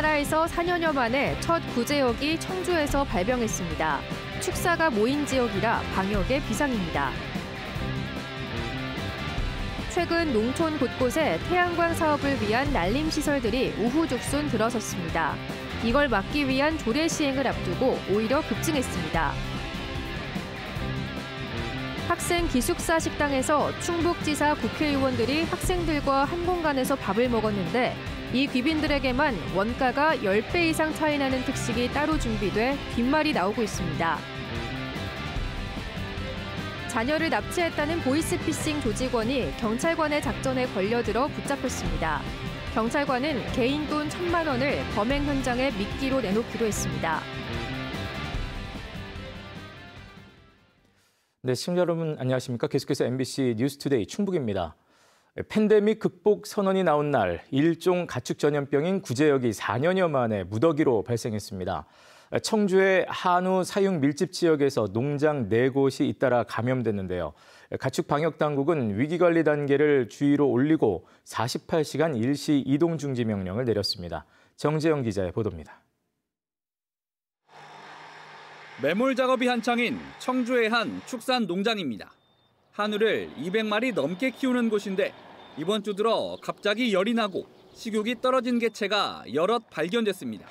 우리나라에서 4년여 만에 첫 구제역이 청주에서 발병했습니다. 축사가 모인 지역이라 방역에 비상입니다. 최근 농촌 곳곳에 태양광 사업을 위한 날림 시설들이 우후죽순 들어섰습니다. 이걸 막기 위한 조례 시행을 앞두고 오히려 급증했습니다. 학생 기숙사 식당에서 충북지사 국회의원들이 학생들과 한 공간에서 밥을 먹었는데 이 귀빈들에게만 원가가 10배 이상 차이 나는 특식이 따로 준비돼 뒷말이 나오고 있습니다. 자녀를 납치했다는 보이스피싱 조직원이 경찰관의 작전에 걸려들어 붙잡혔습니다. 경찰관은 개인 돈 천만 원을 범행 현장에 미끼로 내놓기로 했습니다. 네, 시청자 여러분 안녕하십니까? 계속해서 MBC 뉴스투데이 충북입니다. 팬데믹 극복 선언이 나온 날 일종 가축 전염병인 구제역이 4년여 만에 무더기로 발생했습니다. 청주의 한우 사육 밀집 지역에서 농장 4곳이 잇따라 감염됐는데요. 가축 방역 당국은 위기 관리 단계를 주의로 올리고 48시간 일시 이동 중지 명령을 내렸습니다. 정재영 기자의 보도입니다. 매몰 작업이 한창인 청주의 한 축산 농장입니다. 한우를 200마리 넘게 키우는 곳인데 이번 주 들어 갑자기 열이 나고 식욕이 떨어진 개체가 여럿 발견됐습니다.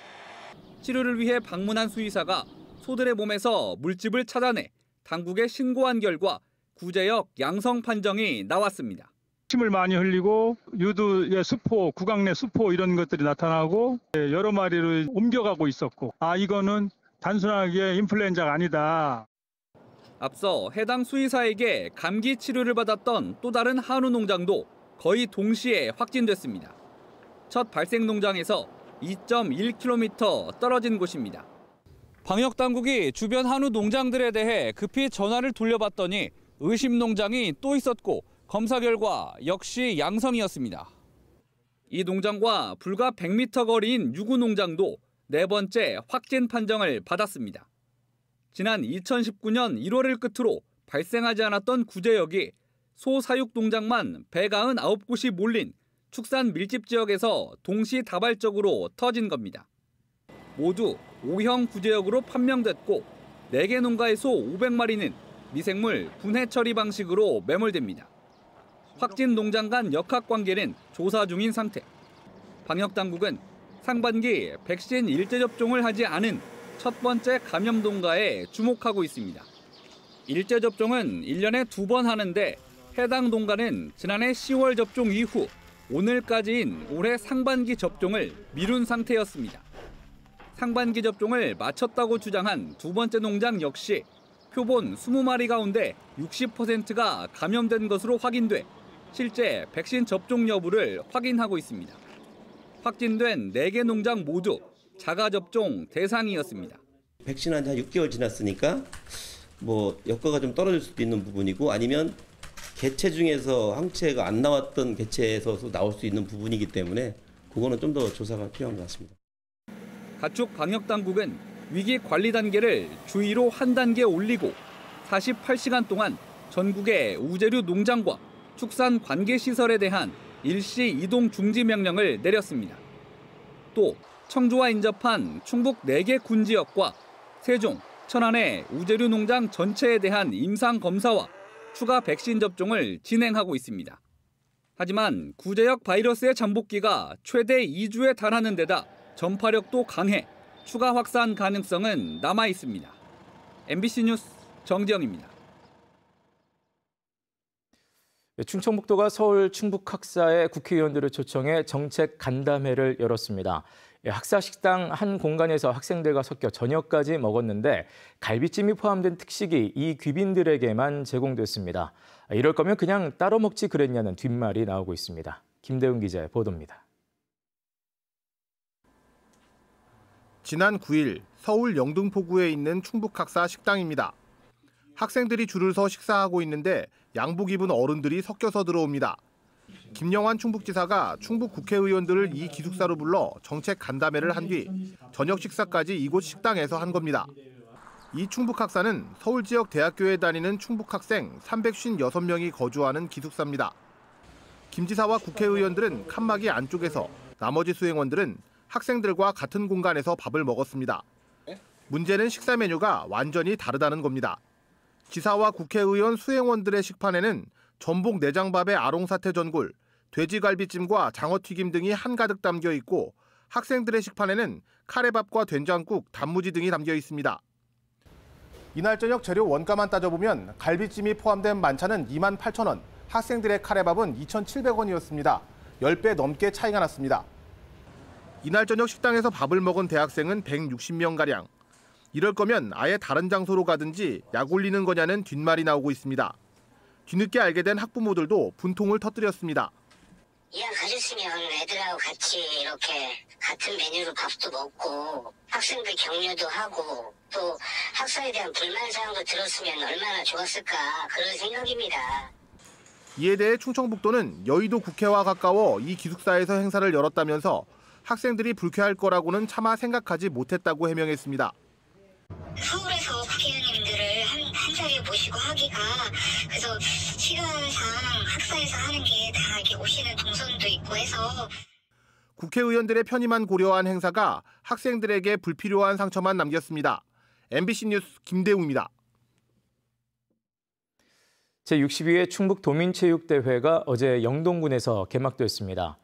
치료를 위해 방문한 수의사가 소들의 몸에서 물집을 찾아내 당국에 신고한 결과 구제역 양성 판정이 나왔습니다. 침을 많이 흘리고 유두의 수포, 구강 내 수포 이런 것들이 나타나고 여러 마리를 옮겨가고 있었고 아 이거는 단순하게 인플루엔자가 아니다. 앞서 해당 수의사에게 감기 치료를 받았던 또 다른 한우 농장도 거의 동시에 확진됐습니다. 첫 발생 농장에서 2.1km 떨어진 곳입니다. 방역 당국이 주변 한우 농장들에 대해 급히 전화를 돌려봤더니 의심 농장이 또 있었고 검사 결과 역시 양성이었습니다. 이 농장과 불과 100m 거리인 유구 농장도 네 번째 확진 판정을 받았습니다. 지난 2019년 1월을 끝으로 발생하지 않았던 구제역이 소사육 농장만 199곳이 몰린 축산 밀집 지역에서 동시다발적으로 터진 겁니다. 모두 5형 구제역으로 판명됐고 4개 농가의 소 500마리는 미생물 분해 처리 방식으로 매몰됩니다. 확진 농장 간 역학 관계는 조사 중인 상태. 방역 당국은 상반기 백신 일제 접종을 하지 않은 첫 번째 감염 농가에 주목하고 있습니다. 일제 접종은 1년에 두 번 하는데 해당 농가는 지난해 10월 접종 이후 오늘까지인 올해 상반기 접종을 미룬 상태였습니다. 상반기 접종을 마쳤다고 주장한 두 번째 농장 역시 표본 20마리 가운데 60%가 감염된 것으로 확인돼 실제 백신 접종 여부를 확인하고 있습니다. 확진된 4개 농장 모두 자가 접종 대상이었습니다. 백신 한 6개월 지났으니까 뭐 여가가 좀 떨어질 수도 있는 부분이고 아니면 개체 중에서 항체가 안 나왔던 개체에서도 나올 수 있는 부분이기 때문에 그거는 좀 더 조사가 필요한 것 같습니다. 가축 방역 당국은 위기 관리 단계를 주의로 한 단계 올리고 48시간 동안 전국의 우제류 농장과 축산 관계 시설에 대한 일시 이동 중지 명령을 내렸습니다. 또 청주와 인접한 충북 4개 군 지역과 세종, 천안의 우제류 농장 전체에 대한 임상 검사와 추가 백신 접종을 진행하고 있습니다. 하지만 구제역 바이러스의 잠복기가 최대 2주에 달하는 데다 전파력도 강해 추가 확산 가능성은 남아 있습니다. MBC 뉴스 정지영입니다. 네, 충청북도가 서울 충북학사에 국회의원들을 초청해 정책 간담회를 열었습니다. 예, 학사 식당 한 공간에서 학생들과 섞여 저녁까지 먹었는데 갈비찜이 포함된 특식이 이 귀빈들에게만 제공됐습니다. 이럴 거면 그냥 따로 먹지 그랬냐는 뒷말이 나오고 있습니다. 김대훈 기자의 보도입니다. 지난 9일 서울 영등포구에 있는 충북학사 식당입니다. 학생들이 줄을 서 식사하고 있는데 양복 입은 어른들이 섞여서 들어옵니다. 김영환 충북지사가 충북 국회의원들을 이 기숙사로 불러 정책 간담회를 한 뒤 저녁 식사까지 이곳 식당에서 한 겁니다. 이 충북 학사는 서울 지역 대학교에 다니는 충북 학생 356명이 거주하는 기숙사입니다. 김 지사와 국회의원들은 칸막이 안쪽에서 나머지 수행원들은 학생들과 같은 공간에서 밥을 먹었습니다. 문제는 식사 메뉴가 완전히 다르다는 겁니다. 지사와 국회의원 수행원들의 식판에는 전복 내장밥에 아롱사태 전골, 돼지갈비찜과 장어튀김 등이 한가득 담겨 있고 학생들의 식판에는 카레밥과 된장국, 단무지 등이 담겨 있습니다. 이날 저녁 재료 원가만 따져보면 갈비찜이 포함된 만찬은 2만 8천 원, 학생들의 카레밥은 2,700원이었습니다. 10배 넘게 차이가 났습니다. 이날 저녁 식당에서 밥을 먹은 대학생은 160명가량. 이럴 거면 아예 다른 장소로 가든지 약 올리는 거냐는 뒷말이 나오고 있습니다. 뒤늦게 알게 된 학부모들도 분통을 터뜨렸습니다. 이왕 가셨으면 애들하고 같이 이렇게 같은 메뉴로 밥도 먹고 학생들 격려도 하고 또 학사에 대한 불만 사항도 들었으면 얼마나 좋았을까 그런 생각입니다. 이에 대해 충청북도는 여의도 국회와 가까워 이 기숙사에서 행사를 열었다면서 학생들이 불쾌할 거라고는 차마 생각하지 못했다고 해명했습니다. 서울에서 국회의원님들을 한, 한 자리에 모시고 하기가 그래서 시간상 학사에서 하는 게 다 이렇게 오시는 동선도 있고 해서 국회의원들의 편의만 고려한 행사가 학생들에게 불필요한 상처만 남겼습니다. MBC 뉴스 김대우입니다. 제62회 충북 도민체육대회가 어제 영동군에서 개막됐습니다.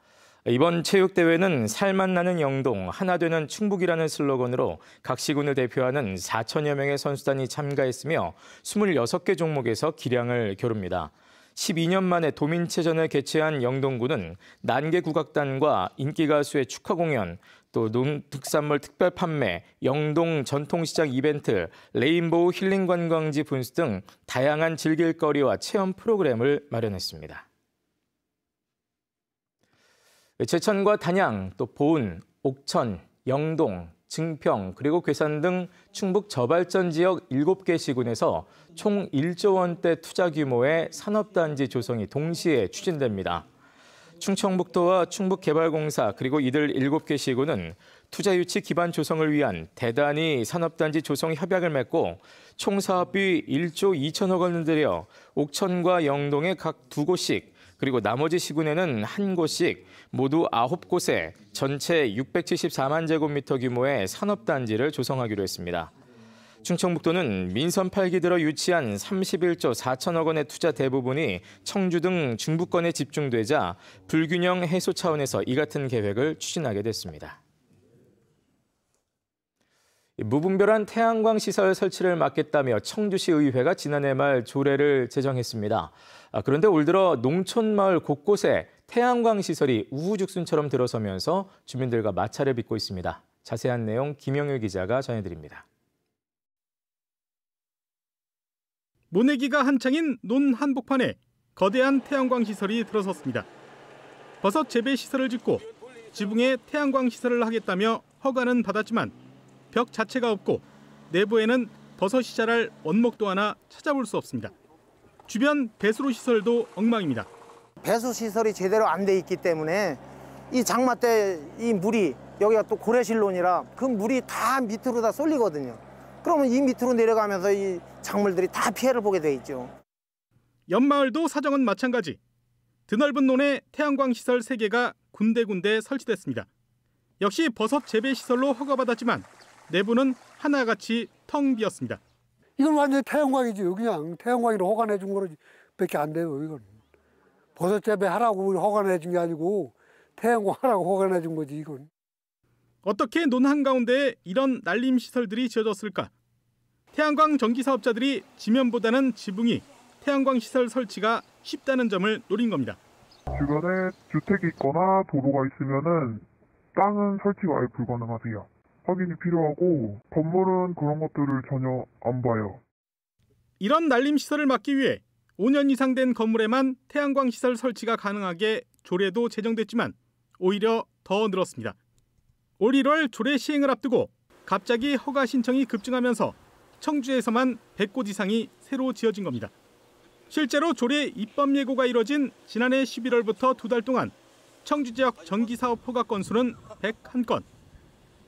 이번 체육대회는 살맛나는 영동, 하나 되는 충북이라는 슬로건으로 각 시군을 대표하는 4천여 명의 선수단이 참가했으며 26개 종목에서 기량을 겨룹니다. 12년 만에 도민체전을 개최한 영동군은 난개 국악단과 인기가수의 축하 공연, 또 농특산물 특별 판매, 영동 전통시장 이벤트, 레인보우 힐링관광지 분수 등 다양한 즐길거리와 체험 프로그램을 마련했습니다. 예, 제천과 단양, 또 보은, 옥천, 영동, 증평, 그리고 괴산 등 충북 저발전 지역 7개 시군에서 총 1조 원대 투자 규모의 산업단지 조성이 동시에 추진됩니다. 충청북도와 충북개발공사 그리고 이들 7개 시군은 투자 유치 기반 조성을 위한 대단히 산업단지 조성 협약을 맺고 총 사업비 1조 2천억 원을 들여 옥천과 영동의 각 두 곳씩 그리고 나머지 시군에는 한 곳씩 모두 아홉 곳에 전체 674만 제곱미터 규모의 산업단지를 조성하기로 했습니다. 충청북도는 민선 8기 들어 유치한 31조 4천억 원의 투자 대부분이 청주 등 중부권에 집중되자 불균형 해소 차원에서 이 같은 계획을 추진하게 됐습니다. 무분별한 태양광 시설 설치를 막겠다며 청주시 의회가 지난해 말 조례를 제정했습니다. 아, 그런데 올 들어 농촌 마을 곳곳에 태양광 시설이 우후죽순처럼 들어서면서 주민들과 마찰을 빚고 있습니다. 자세한 내용 김영일 기자가 전해드립니다. 모내기가 한창인 논 한복판에 거대한 태양광 시설이 들어섰습니다. 버섯 재배 시설을 짓고 지붕에 태양광 시설을 하겠다며 허가는 받았지만 벽 자체가 없고 내부에는 버섯이 자랄 원목도 하나 찾아볼 수 없습니다. 주변 배수로 시설도 엉망입니다. 배수 시설이 제대로 안 돼 있기 때문에 이 장마 때 이 물이 여기가 또 고래실론이라 그 물이 다 밑으로 다 쏠리거든요. 그러면 이 밑으로 내려가면서 이 작물들이 다 피해를 보게 돼 있죠. 연마을도 사정은 마찬가지. 드넓은 논에 태양광 시설 3개가 군데군데 설치됐습니다. 역시 버섯 재배 시설로 허가받았지만 내부는 하나같이 텅 비었습니다. 이건 완전히 태양광이지 그냥 태양광이로 허가내 준 거로 밖에 안 돼요 이건 버섯 재배 하라고 허가내 준게 아니고 태양광 하라고 허가내 준 거지 이건 어떻게 논한가운데 이런 날림 시설들이 지어졌을까 태양광 전기 사업자들이 지면보다는 지붕이 태양광 시설 설치가 쉽다는 점을 노린 겁니다. 주변에 주택이 있거나 도로가 있으면 땅은 설치가 아예 불가능하세요. 확인이 필요하고 건물은 그런 것들을 전혀 안 봐요. 이런 날림 시설을 막기 위해 5년 이상 된 건물에만 태양광 시설 설치가 가능하게 조례도 제정됐지만 오히려 더 늘었습니다. 올 1월 조례 시행을 앞두고 갑자기 허가 신청이 급증하면서 청주에서만 100곳 이상이 새로 지어진 겁니다. 실제로 조례 입법 예고가 이뤄진 지난해 11월부터 두 달 동안 청주 지역 전기사업 허가 건수는 101건,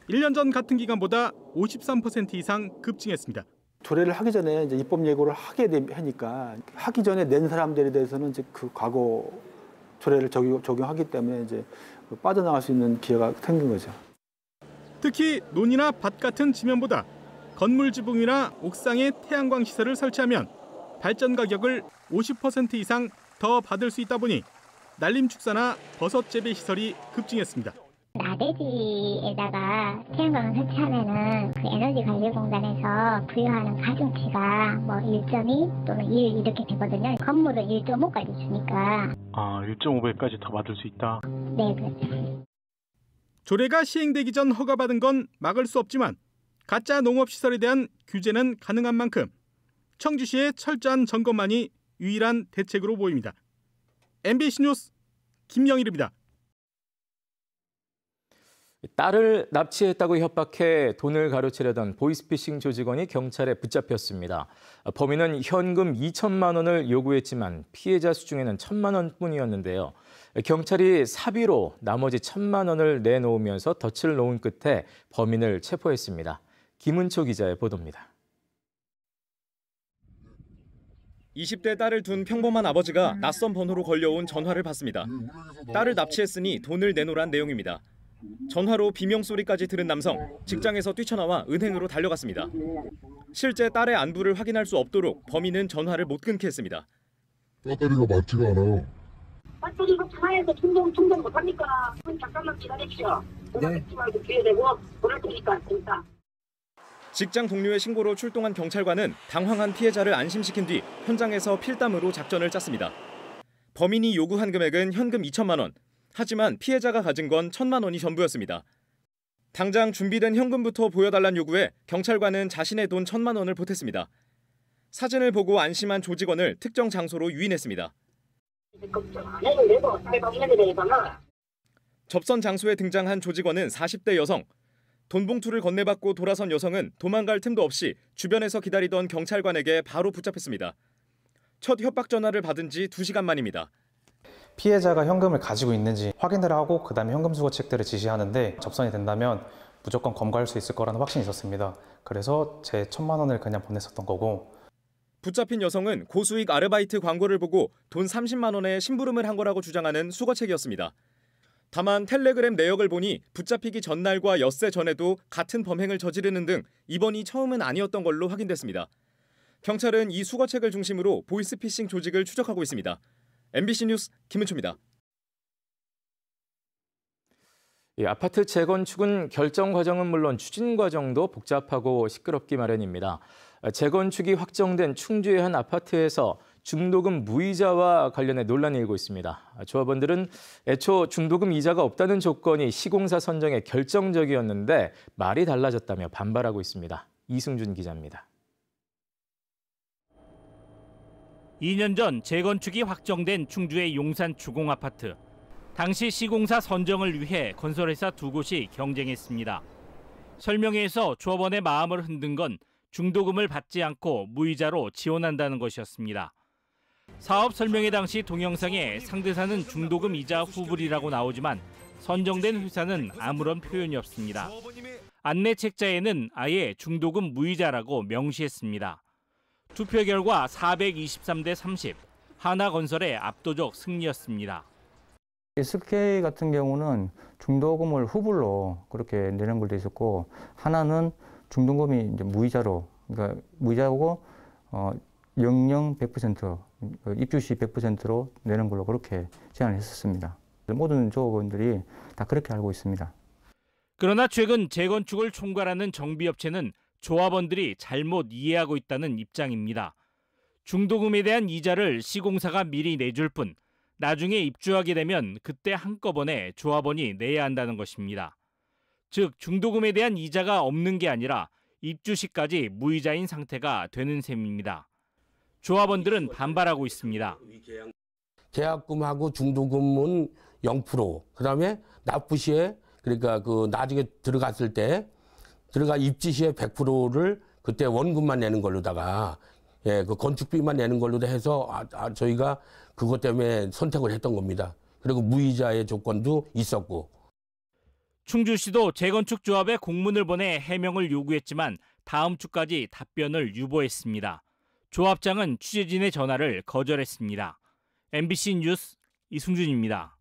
1년 전 같은 기간보다 53% 이상 급증했습니다. 조례를 하기 전에 이제 입법 예고를 하게 되니까 하기 전에 낸 사람들에 대해서는 이제 그 과거 조례를 적용, 하기 때문에 이제 빠져나갈 수 있는 기회가 생긴 거죠. 특히 논이나 밭 같은 지면보다 건물 지붕이나 옥상에 태양광 시설을 설치하면 발전 가격을 50% 이상 더 받을 수 있다 보니 날림 축사나 버섯 재배 시설이 급증했습니다. 라대지에다가 태양광을 설치하면은 그 에너지 관리 공단에서 부여하는 가중치가 뭐 1.2 또는 1 이렇게 되거든요. 건물을 1.5까지 주니까. 아, 1.5배까지 더 받을 수 있다. 네, 그렇죠. 조례가 시행되기 전 허가받은 건 막을 수 없지만 가짜 농업 시설에 대한 규제는 가능한 만큼 청주시의 철저한 점검만이 유일한 대책으로 보입니다. MBC 뉴스 김영일입니다. 딸을 납치했다고 협박해 돈을 가로채려던 보이스피싱 조직원이 경찰에 붙잡혔습니다. 범인은 현금 2천만 원을 요구했지만 피해자 수중에는 1천만 원뿐이었는데요. 경찰이 사비로 나머지 1천만 원을 내놓으면서 덫을 놓은 끝에 범인을 체포했습니다. 김은초 기자의 보도입니다. 20대 딸을 둔 평범한 아버지가 낯선 번호로 걸려온 전화를 받습니다. 딸을 납치했으니 돈을 내놓란 으 내용입니다. 전화로 비명소리까지 들은 남성, 직장에서 뛰쳐나와 은행으로 달려갔습니다. 실제 딸의 안부를 확인할 수 없도록 범인은 전화를 못 끊게 했습니다. 배터리가 맞지가 않아요. 배터리가 전화해서 충전 충전 못합니까? 잠깐만 기다리시오. 네. 말고 기회 되고 보낼 테니까 진짜. 직장 동료의 신고로 출동한 경찰관은 당황한 피해자를 안심시킨 뒤 현장에서 필담으로 작전을 짰습니다. 범인이 요구한 금액은 현금 2천만 원, 하지만 피해자가 가진 건 천만 원이 전부였습니다. 당장 준비된 현금부터 보여달란 요구에 경찰관은 자신의 돈 천만 원을 보탰습니다. 사진을 보고 안심한 조직원을 특정 장소로 유인했습니다. 접선 장소에 등장한 조직원은 40대 여성. 돈 봉투를 건네받고 돌아선 여성은 도망갈 틈도 없이 주변에서 기다리던 경찰관에게 바로 붙잡혔습니다. 첫 협박 전화를 받은 지 2시간 만입니다. 피해자가 현금을 가지고 있는지 확인을 하고 그 다음에 현금 수거 책들을 지시하는데 접선이 된다면 무조건 검거할 수 있을 거라는 확신이 있었습니다. 그래서 제 천만 원을 그냥 보냈었던 거고 붙잡힌 여성은 고수익 아르바이트 광고를 보고 돈 30만 원에 심부름을 한 거라고 주장하는 수거책이었습니다. 다만 텔레그램 내역을 보니 붙잡히기 전날과 엿새 전에도 같은 범행을 저지르는 등 이번이 처음은 아니었던 걸로 확인됐습니다. 경찰은 이 수거책을 중심으로 보이스피싱 조직을 추적하고 있습니다. MBC 뉴스 김은초입니다. 예, 아파트 재건축은 결정 과정은 물론 추진 과정도 복잡하고 시끄럽기 마련입니다. 재건축이 확정된 충주의 한 아파트에서 중도금 무이자와 관련해 논란이 일고 있습니다. 조합원들은 애초 중도금 이자가 없다는 조건이 시공사 선정에 결정적이었는데 말이 달라졌다며 반발하고 있습니다. 이승준 기자입니다. 2년 전 재건축이 확정된 충주의 용산 주공 아파트. 당시 시공사 선정을 위해 건설회사 두 곳이 경쟁했습니다. 설명회에서 조합원의 마음을 흔든 건 중도금을 받지 않고 무이자로 지원한다는 것이었습니다. 사업 설명회 당시 동영상에 상대사는 중도금 이자 후불이라고 나오지만 선정된 회사는 아무런 표현이 없습니다. 안내 책자에는 아예 중도금 무이자라고 명시했습니다. 투표 결과 423대 30, 하나건설의 압도적 승리였습니다. SK 같은 경우는 중도금을 후불로 그렇게 내는 걸로 있었고 하나는 중도금이 이제 무이자로 그러니까 무이자고 어, 00 100% 입주 시 100%로 내는 걸로 그렇게 제안 했었습니다. 모든 조합원들이 다 그렇게 알고 있습니다. 그러나 최근 재건축을 총괄하는 정비업체는 조합원들이 잘못 이해하고 있다는 입장입니다. 중도금에 대한 이자를 시공사가 미리 내줄 뿐 나중에 입주하게 되면 그때 한꺼번에 조합원이 내야 한다는 것입니다. 즉 중도금에 대한 이자가 없는 게 아니라 입주 시까지 무이자인 상태가 되는 셈입니다. 조합원들은 반발하고 있습니다. 계약금하고 중도금은 0%, 그다음에 납부 시에 그러니까 그 나중에 들어갔을 때 들어가 입지 시에 100%를 그때 원금만 내는 걸로다가 예, 그 건축비만 내는 걸로 해서 아, 아, 저희가 그것 때문에 선택을 했던 겁니다. 그리고 무이자의 조건도 있었고. 충주시도 재건축 조합에 공문을 보내 해명을 요구했지만 다음 주까지 답변을 유보했습니다. 조합장은 취재진의 전화를 거절했습니다. MBC 뉴스 이승준입니다.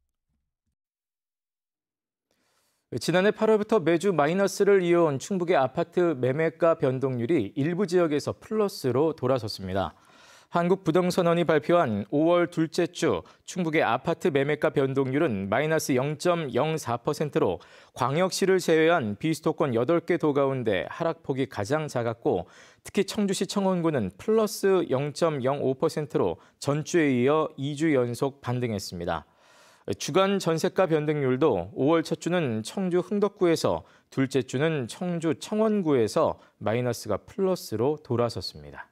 지난해 8월부터 매주 마이너스를 이어온 충북의 아파트 매매가 변동률이 일부 지역에서 플러스로 돌아섰습니다. 한국부동산원이 발표한 5월 둘째 주 충북의 아파트 매매가 변동률은 마이너스 0.04%로 광역시를 제외한 비수도권 8개 도 가운데 하락폭이 가장 작았고 특히 청주시 청원구는 플러스 0.05%로 전주에 이어 2주 연속 반등했습니다. 주간 전세가 변동률도 5월 첫 주는 청주 흥덕구에서 둘째 주는 청주 청원구에서 마이너스가 플러스로 돌아섰습니다.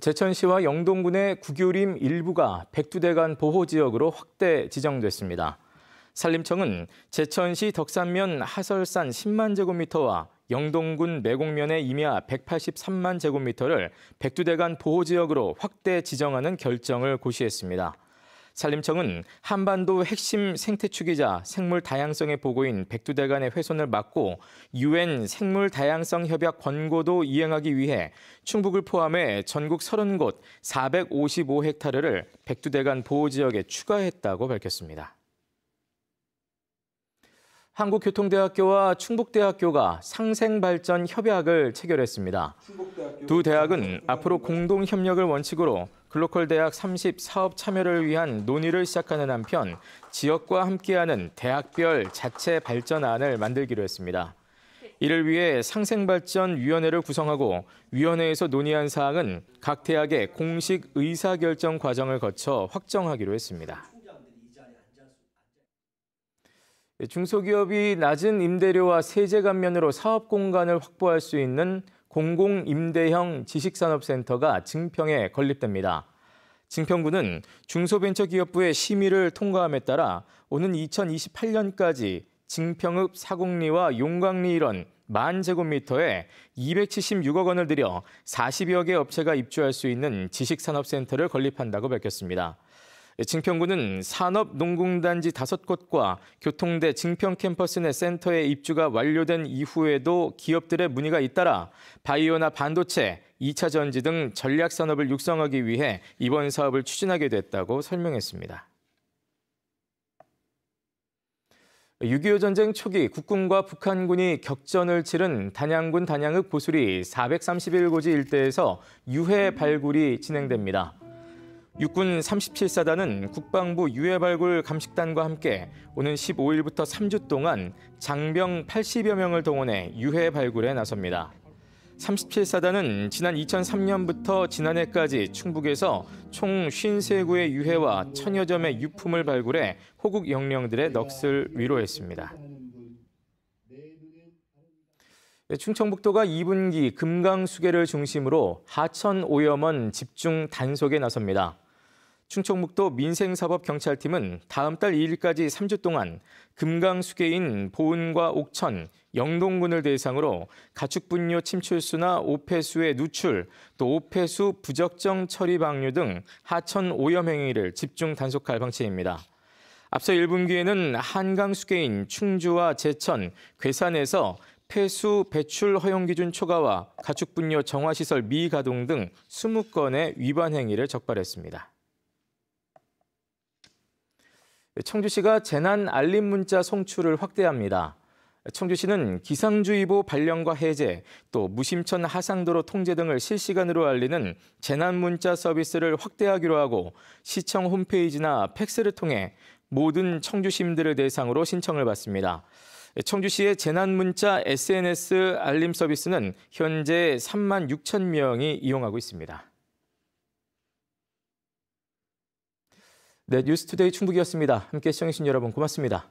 제천시와 영동군의 구교림 일부가 백두대간 보호지역으로 확대 지정됐습니다. 산림청은 제천시 덕산면 하설산 10만 제곱미터와 영동군 매곡면의 임야 183만 제곱미터를 백두대간 보호지역으로 확대 지정하는 결정을 고시했습니다. 산림청은 한반도 핵심 생태추기자 생물 다양성의 보고인 백두대간의 훼손을 막고 유엔 생물 다양성 협약 권고도 이행하기 위해 충북을 포함해 전국 30곳 455헥타르를 백두대간 보호지역에 추가했다고 밝혔습니다. 한국교통대학교와 충북대학교가 상생발전 협약을 체결했습니다. 두 대학은 앞으로 공동 협력을 원칙으로 글로컬 대학 30 사업 참여를 위한 논의를 시작하는 한편 지역과 함께하는 대학별 자체 발전안을 만들기로 했습니다. 이를 위해 상생발전위원회를 구성하고 위원회에서 논의한 사항은 각 대학의 공식 의사결정 과정을 거쳐 확정하기로 했습니다. 중소기업이 낮은 임대료와 세제 감면으로 사업 공간을 확보할 수 있는 공공임대형 지식산업센터가 증평에 건립됩니다. 증평구는 중소벤처기업부의 심의를 통과함에 따라 오는 2028년까지 증평읍 사곡리와 용광리 일원 만 제곱미터에 276억 원을 들여 40여 개 업체가 입주할 수 있는 지식산업센터를 건립한다고 밝혔습니다. 증평군은 예, 산업농공단지 5곳과 교통대 증평캠퍼스 내센터의 입주가 완료된 이후에도 기업들의 문의가 잇따라 바이오나 반도체, 2차 전지 등 전략 산업을 육성하기 위해 이번 사업을 추진하게 됐다고 설명했습니다. 6.25 전쟁 초기 국군과 북한군이 격전을 치른 단양군 단양읍 고수리 431고지 일대에서 유해 발굴이 진행됩니다. 육군 37사단은 국방부 유해발굴 감식단과 함께 오는 15일부터 3주 동안 장병 80여 명을 동원해 유해 발굴에 나섭니다. 37사단은 지난 2003년부터 지난해까지 충북에서 총 53구의 유해와 천여 점의 유품을 발굴해 호국 영령들의 넋을 위로했습니다. 네, 충청북도가 2분기 금강수계를 중심으로 하천 오염원 집중 단속에 나섭니다. 충청북도 민생사법경찰팀은 다음 달 2일까지 3주 동안 금강 수계인 보은과 옥천, 영동군을 대상으로 가축분뇨 침출수나 오폐수의 누출, 또 오폐수 부적정 처리 방류 등 하천 오염 행위를 집중 단속할 방침입니다. 앞서 1분기에는 한강 수계인 충주와 제천, 괴산에서 폐수 배출 허용 기준 초과와 가축분뇨 정화시설 미가동 등 20건의 위반 행위를 적발했습니다. 청주시가 재난 알림 문자 송출을 확대합니다. 청주시는 기상주의보 발령과 해제, 또 무심천 하상도로 통제 등을 실시간으로 알리는 재난문자 서비스를 확대하기로 하고 시청 홈페이지나 팩스를 통해 모든 청주시민들을 대상으로 신청을 받습니다. 청주시의 재난문자 SNS 알림 서비스는 현재 3만 6천 명이 이용하고 있습니다. 네, 뉴스투데이 충북이었습니다. 함께 시청해주신 여러분 고맙습니다.